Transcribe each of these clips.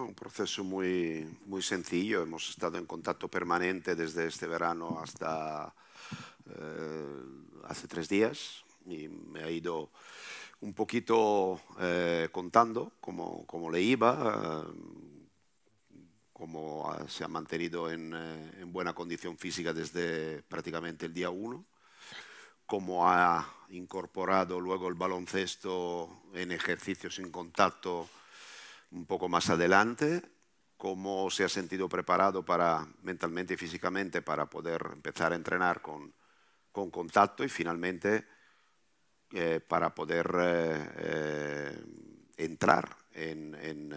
un proceso muy, muy sencillo. Hemos estado en contacto permanente desde este verano hasta eh, hace tres días y me ha ido un poquito eh, contando cómo, le iba, eh, cómo se ha mantenido en, en, buena condición física desde prácticamente el día uno, cómo ha incorporado luego el baloncesto en ejercicios en contacto un poco más adelante, cómo se ha sentido preparado para, mentalmente y físicamente para poder empezar a entrenar con, contacto y finalmente eh, para poder eh, eh, entrar en,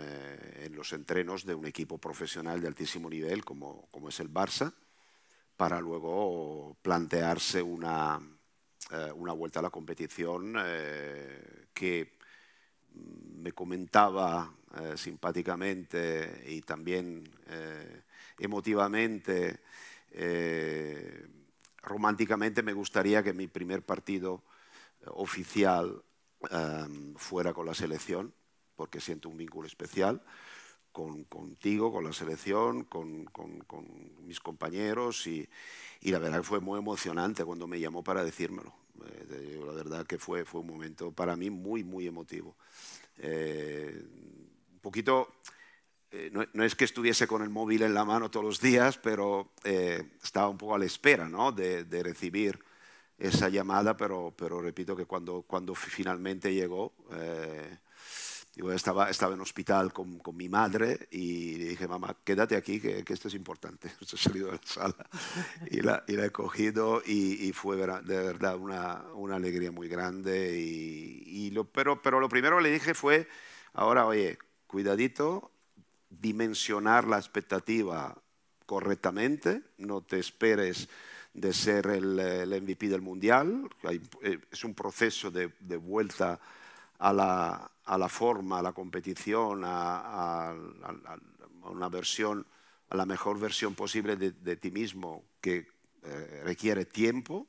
los entrenos de un equipo profesional de altísimo nivel como, es el Barça, para luego plantearse una, una vuelta a la competición que me comentaba eh, simpáticamente y también eh, emotivamente, eh, románticamente me gustaría que mi primer partido oficial em, fuera con la selección, porque siento un vínculo especial contigo, con la selección, con, mis compañeros y, y la verdad fue muy emocionante cuando me llamó para decírmelo eh, la verdad que fue, fue un momento para mí muy, muy emotivo. Eh, un poquito, eh, no, es que estuviese con el móvil en la mano todos los días, pero estaba un poco a la espera ¿no? de, de, recibir esa llamada, pero, pero repito que cuando, cuando finalmente llegó, estaba, estaba en hospital con, con, mi madre y le dije, mamá, quédate aquí, que, esto es importante. He salido de la sala y la, he cogido y, fue de verdad una, una alegría muy grande. Y, pero, pero lo primero que le dije fue, ahora, oye, cuidadito, dimensionar la expectativa correctamente, no te esperes de ser el, el MVP del Mundial, eh, es un proceso de vuelta a la, a la forma, a la competición, a, una versión, a la mejor versión posible de, ti mismo que eh, requiere tiempo,